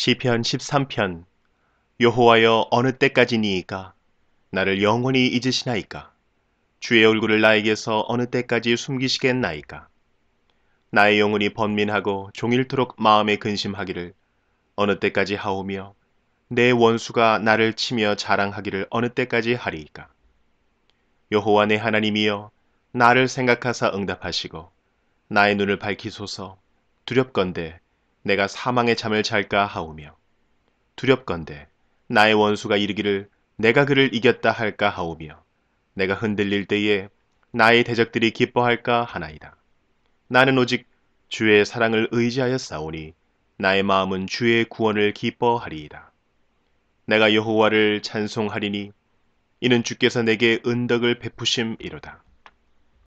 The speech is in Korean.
시편 13편 여호와여 어느 때까지니이까 나를 영원히 잊으시나이까 주의 얼굴을 나에게서 어느 때까지 숨기시겠나이까 나의 영혼이 번민하고 종일토록 마음에 근심하기를 어느 때까지 하오며 내 원수가 나를 치며 자랑하기를 어느 때까지 하리이까 여호와 내 하나님이여 나를 생각하사 응답하시고 나의 눈을 밝히소서 두렵건대 내가 사망의 잠을 잘까 하오며 두렵건대 나의 원수가 이르기를 내가 그를 이겼다 할까 하오며 내가 흔들릴 때에 나의 대적들이 기뻐할까 하나이다. 나는 오직 주의 사랑을 의지하여 싸우니 나의 마음은 주의 구원을 기뻐하리이다. 내가 여호와를 찬송하리니 이는 주께서 내게 은덕을 베푸심이로다.